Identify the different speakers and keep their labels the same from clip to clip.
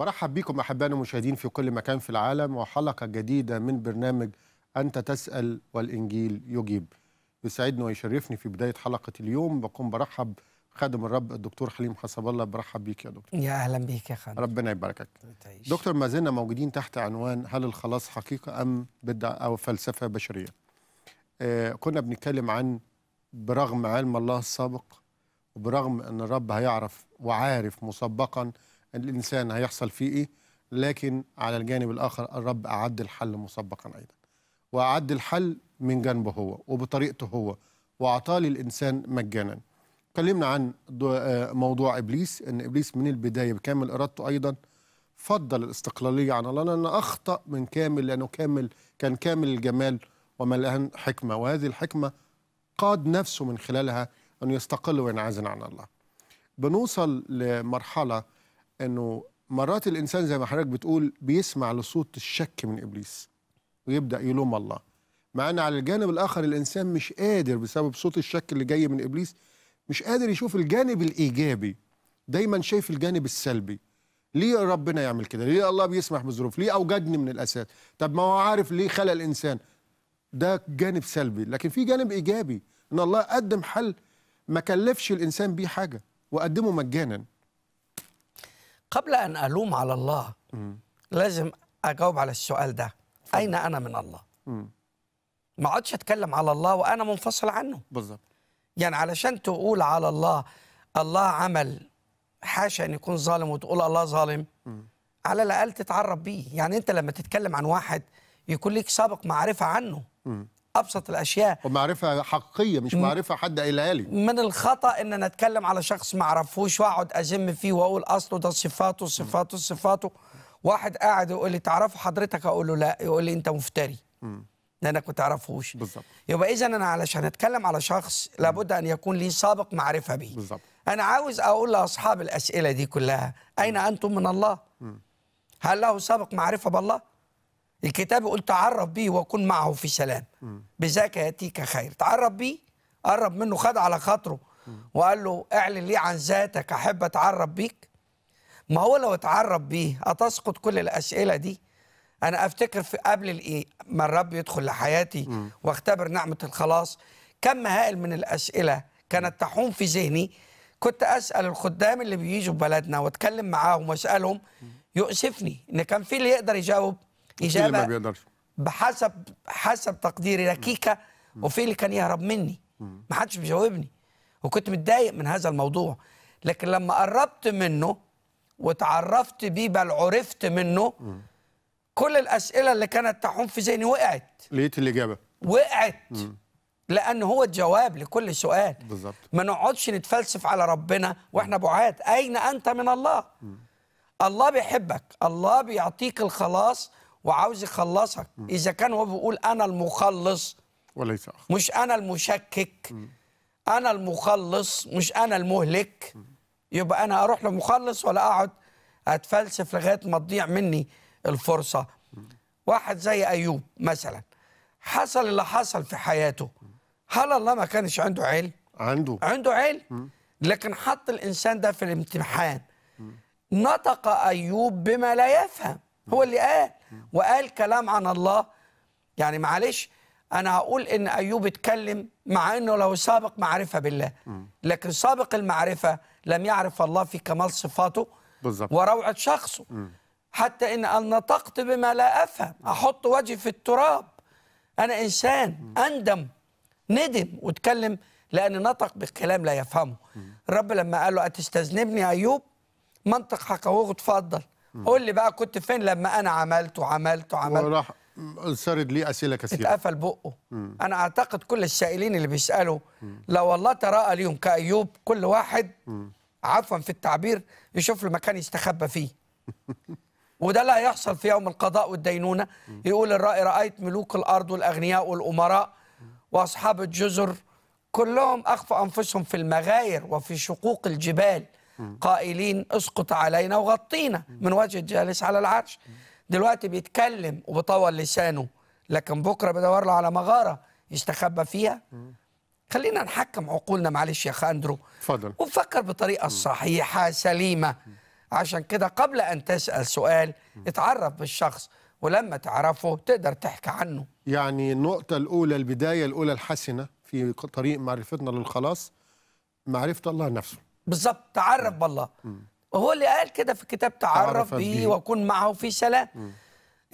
Speaker 1: برحب بكم احبائنا المشاهدين في كل مكان في العالم وحلقه جديده من برنامج انت تسال والانجيل يجيب. يسعدني ويشرفني في بدايه حلقه اليوم بكون برحب خادم الرب الدكتور حليم حسب الله برحب بيك يا دكتور. يا اهلا بيك يا خادم. ربنا يباركك. تعيش. دكتور ما زلنا موجودين تحت عنوان هل الخلاص حقيقه ام بدعه او فلسفه بشريه؟ آه كنا بنتكلم عن برغم علم الله السابق وبرغم ان الرب هيعرف وعارف مسبقا الإنسان هيحصل فيه إيه لكن على الجانب الآخر الرب أعد الحل مسبقا أيضا وأعد الحل من جنبه هو وبطريقته هو وأعطاه للإنسان مجانا اتكلمنا عن آه، موضوع إبليس أن إبليس من البداية بكامل إرادته أيضا فضل الاستقلالية عن الله لأنه أخطأ من كامل لأنه كامل كان كامل الجمال ومليان حكمة وهذه الحكمة قاد نفسه من خلالها أن يستقل وينعزل عن الله بنوصل لمرحلة انه مرات الانسان زي ما حضرتك بتقول بيسمع لصوت الشك من ابليس ويبدا يلوم الله مع ان على الجانب الاخر الانسان مش قادر بسبب صوت الشك اللي جاي من ابليس مش قادر يشوف الجانب الايجابي دايما شايف الجانب السلبي ليه ربنا يعمل كده ليه الله بيسمح بظروف ليه اوجدني من الاساس طب ما هو عارف ليه خلق الانسان ده جانب سلبي لكن في جانب ايجابي ان الله قدم حل ما كلفش الانسان بيه حاجه وقدمه مجانا قبل أن ألوم
Speaker 2: على الله م. لازم أجاوب على السؤال ده فهم. أين أنا من الله م. ما اقعدش أتكلم على الله وأنا منفصل عنه بالظبط يعني علشان تقول على الله الله عمل حاشا أن يكون ظالم وتقول الله ظالم م. على الأقل تتعرف بيه يعني أنت لما تتكلم عن واحد يكون ليك سابق معرفة عنه م. ابسط الاشياء ومعرفه حقيقيه مش معرفه حد قايلها لي من الخطا ان نتكلم على شخص ما اعرفوش واقعد ازم فيه واقول اصله ده صفاته صفاته صفاته واحد قاعد يقول لي تعرفه حضرتك اقول له لا يقول لي انت مفتري امم انا كنت اعرفوش بالظبط يبقى اذا انا علشان اتكلم على شخص لابد ان يكون لي سابق معرفه به بالظبط انا عاوز اقول لاصحاب الاسئله دي كلها اين انتم من الله هل له سابق معرفه بالله الكتاب يقول تعرف بيه وكن معه في سلام بذاك ياتيك خير تعرف بيه قرب منه خد على خاطره وقال له اعلن لي عن ذاتك احب اتعرف بيك ما هو لو اتعرف بيه هتسقط كل الاسئله دي انا افتكر في قبل الايه ما الرب يدخل لحياتي واختبر نعمه الخلاص كم هائل من الاسئله كانت تحوم في ذهني كنت اسال الخدام اللي بيجوا بلدنا واتكلم معاهم واسالهم يؤسفني ان كان في اللي يقدر يجاوب اجابه اللي ما بيقدرش بحسب حسب تقديري ركيكه وفي اللي كان يهرب مني ما حدش بيجاوبني وكنت متضايق من هذا الموضوع لكن لما قربت منه وتعرفت بيه بل عرفت منه كل الاسئله اللي كانت تحوم في ذهني وقعت لقيت الاجابه وقعت لان هو الجواب لكل سؤال بالظبط ما نقعدش نتفلسف على ربنا واحنا بعاد اين انت من الله الله بيحبك الله بيعطيك الخلاص وعاوز يخلصك اذا كان هو بيقول انا المخلص وليس أخ. مش انا المشكك م. انا المخلص مش انا المهلك م. يبقى انا اروح لمخلص ولا اقعد اتفلسف لغايه ما تضيع مني الفرصه م. واحد زي ايوب مثلا حصل اللي حصل في حياته هل الله ما كانش عنده علم عنده عنده علم لكن حط الانسان ده في الامتحان نطق ايوب بما لا يفهم هو اللي قال وقال كلام عن الله يعني معلش انا هقول ان ايوب اتكلم مع انه له سابق معرفه بالله لكن سابق المعرفه لم يعرف الله في كمال صفاته بالزبط. وروعه شخصه م. حتى ان ان نطقت بما لا افهم احط وجهي في التراب انا انسان م. اندم ندم واتكلم لان نطق بكلام لا يفهمه الرب لما قال له اتستذنبني ايوب منطق حكاوغه اتفضل قول لي بقى كنت فين لما انا عملت وعملت وعملت وراح سرد لي اسئله كثيره اتقفل بقه مم. انا اعتقد كل السائلين اللي بيسالوا لو والله تراءى ليهم كايوب كل واحد مم. عفوا في التعبير يشوف له مكان يستخبى فيه وده اللي هيحصل في يوم القضاء والدينونه مم. يقول الرأي رايت ملوك الارض والاغنياء والامراء واصحاب الجزر كلهم اخفوا انفسهم في المغاير وفي شقوق الجبال قائلين اسقط علينا وغطينا من وجه الجالس على العرش دلوقتي بيتكلم وبطول لسانه لكن بكره بدور له على مغاره يستخبى فيها خلينا نحكم عقولنا معلش يا خاندرو اتفضل وفكر بطريقه صحيحه سليمه عشان كده قبل ان تسال سؤال اتعرف بالشخص ولما تعرفه تقدر تحكي عنه
Speaker 1: يعني النقطه الاولى البدايه الاولى الحسنه في طريق معرفتنا للخلاص معرفه
Speaker 2: الله نفسه بالظبط تعرف بالله وهو اللي قال كده في الكتاب تعرف به وكن معه في سلام مم.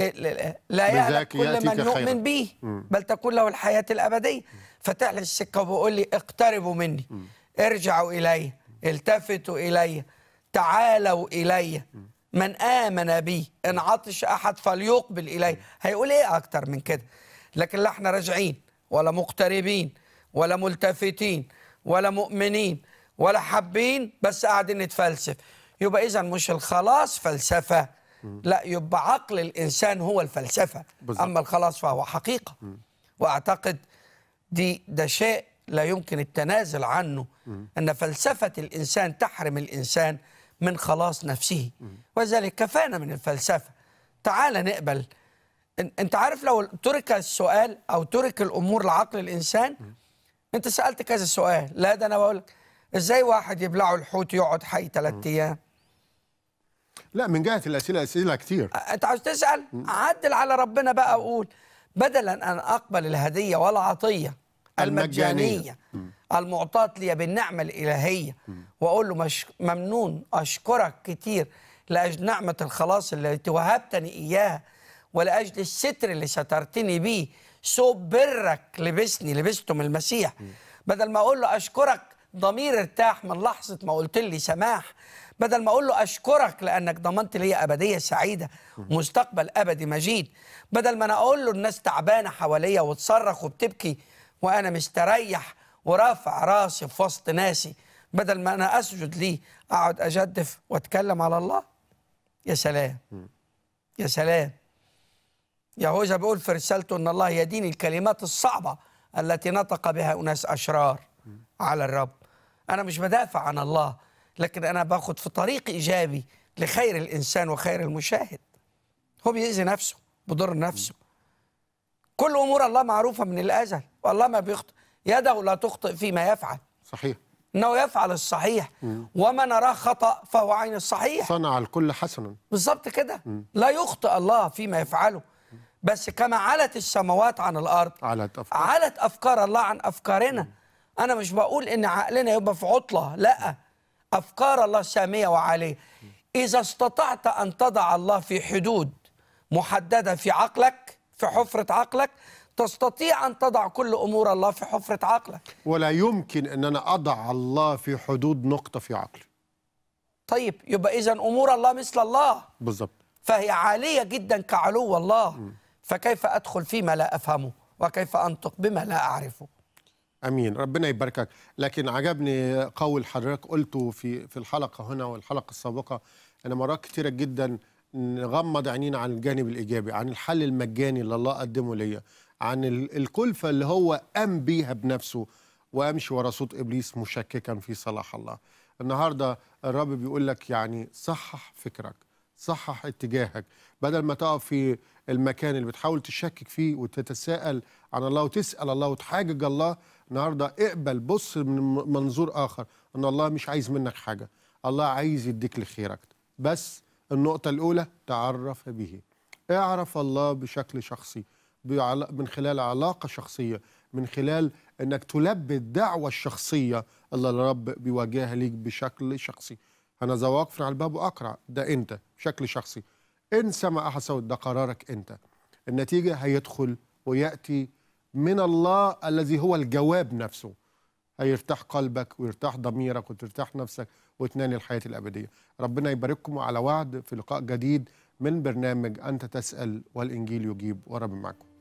Speaker 2: إيه، لا يهلك كل من يؤمن به بل تكون له الحياة الأبدية فتح لي السكة وبيقول لي اقتربوا مني مم. ارجعوا إلي التفتوا إلي تعالوا إلي من آمن بي إن عطش أحد فليقبل إلي هيقول إيه أكتر من كده لكن لا احنا راجعين ولا مقتربين ولا ملتفتين ولا مؤمنين ولا حابين بس قاعدين نتفلسف يبقى اذا مش الخلاص فلسفه لا يبقى عقل الانسان هو الفلسفه بالزبط. اما الخلاص فهو حقيقه واعتقد دي ده شيء لا يمكن التنازل عنه ان فلسفه الانسان تحرم الانسان من خلاص نفسه وذلك كفانا من الفلسفه تعال نقبل انت عارف لو ترك السؤال او ترك الامور لعقل الانسان انت سالت كذا سؤال لا ده انا بقول لك ازاي واحد يبلعه الحوت يقعد حي ثلاث ايام لا من جهه الاسئله
Speaker 1: اسئله كتير
Speaker 2: انت عاوز تسال عدل على ربنا بقى وقول بدلا ان اقبل الهديه والعطيه المجانيه, المجانية المعطاة لي بالنعمه الالهيه واقول له مش ممنون اشكرك كتير لاجل نعمه الخلاص التي وهبتني اياها ولاجل الستر اللي سترتني بيه سوء برك لبسني لبستم المسيح بدل ما اقول له اشكرك ضمير ارتاح من لحظه ما قلت لي سماح بدل ما اقول له اشكرك لانك ضمنت لي ابديه سعيده ومستقبل ابدي مجيد بدل ما انا اقول له الناس تعبانه حواليا وتصرخ وبتبكي وانا مستريح ورافع راسي في وسط ناسي بدل ما انا اسجد ليه اقعد اجدف واتكلم على الله يا سلام يا سلام يهوذا بيقول في رسالته ان الله يديني الكلمات الصعبه التي نطق بها اناس اشرار على الرب أنا مش بدافع عن الله لكن أنا باخد في طريق إيجابي لخير الإنسان وخير المشاهد هو بيأذي نفسه بضر نفسه كل أمور الله معروفة من الأزل والله ما بيخطئ يده لا تخطئ فيما يفعل صحيح انه يفعل الصحيح مم. وما نراه خطا فهو عين الصحيح
Speaker 1: صنع الكل حسنا
Speaker 2: بالظبط كده لا يخطئ الله فيما يفعله مم. بس كما علت السماوات عن الارض علت افكار علت افكار الله عن افكارنا مم. انا مش بقول ان عقلنا يبقى في عطله لا افكار الله ساميه وعاليه اذا استطعت ان تضع الله في حدود محدده في عقلك في حفره عقلك تستطيع أن تضع كل أمور الله في حفرة عقلك
Speaker 1: ولا يمكن أن أنا أضع الله في
Speaker 2: حدود نقطة في عقلي طيب يبقى إذا أمور الله مثل الله بالظبط فهي عالية جدا كعلو الله م. فكيف أدخل فيما لا أفهمه وكيف أنطق بما لا أعرفه
Speaker 1: امين ربنا يباركك لكن عجبني قول حضرتك قلته في في الحلقه هنا والحلقه السابقه انا مرات كتيره جدا نغمض عينينا عن الجانب الايجابي عن الحل المجاني اللي الله قدمه ليا عن الكلفه اللي هو قام بيها بنفسه وامشي ورا صوت ابليس مشككا في صلاح الله النهارده الرب بيقول لك يعني صحح فكرك صحح اتجاهك بدل ما تقف في المكان اللي بتحاول تشكك فيه وتتساءل عن الله وتسال الله وتحاجج الله النهارده اقبل بص من منظور اخر ان الله مش عايز منك حاجه الله عايز يديك لخيرك بس النقطه الاولى تعرف به اعرف الله بشكل شخصي من خلال علاقه شخصيه من خلال انك تلبي الدعوه الشخصيه اللي الرب بيواجهها ليك بشكل شخصي انا ذا واقف على الباب واقرع ده انت بشكل شخصي انسى ما حصل ده قرارك انت النتيجه هيدخل وياتي من الله الذي هو الجواب نفسه هيرتاح قلبك ويرتاح ضميرك وترتاح نفسك وتنال الحياه الابديه ربنا يبارككم على وعد في لقاء جديد من برنامج انت تسال والانجيل يجيب ورب معكم